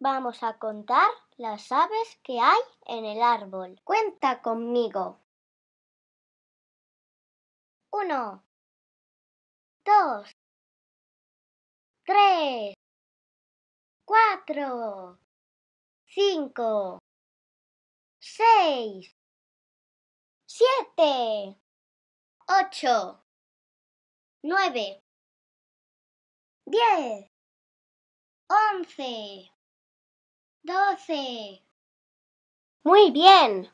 Vamos a contar las aves que hay en el árbol. Cuenta conmigo. Uno, dos, tres, cuatro, cinco, seis, siete, ocho, nueve, diez, once doce. Muy bien.